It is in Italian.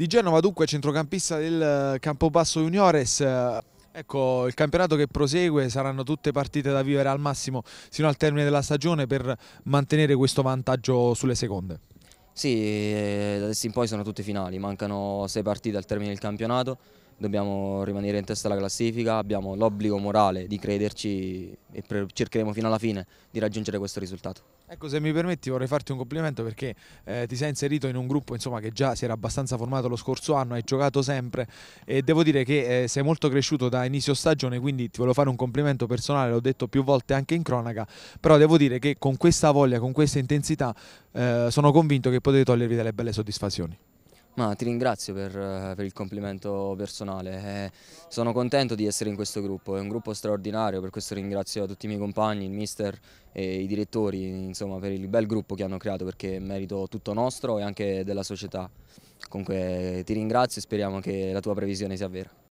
Di Genova dunque centrocampista del eh, Campobasso Juniores, Ecco, il campionato che prosegue saranno tutte partite da vivere al massimo sino al termine della stagione per mantenere questo vantaggio sulle seconde. Sì, eh, da adesso in poi sono tutte finali, mancano sei partite al termine del campionato dobbiamo rimanere in testa alla classifica, abbiamo l'obbligo morale di crederci e cercheremo fino alla fine di raggiungere questo risultato. Ecco, se mi permetti vorrei farti un complimento perché eh, ti sei inserito in un gruppo insomma, che già si era abbastanza formato lo scorso anno, hai giocato sempre e devo dire che eh, sei molto cresciuto da inizio stagione, quindi ti volevo fare un complimento personale, l'ho detto più volte anche in cronaca, però devo dire che con questa voglia, con questa intensità eh, sono convinto che potete togliervi delle belle soddisfazioni. Ma ti ringrazio per, per il complimento personale, eh, sono contento di essere in questo gruppo, è un gruppo straordinario, per questo ringrazio tutti i miei compagni, il mister e i direttori insomma, per il bel gruppo che hanno creato perché merito tutto nostro e anche della società. Comunque ti ringrazio e speriamo che la tua previsione sia vera.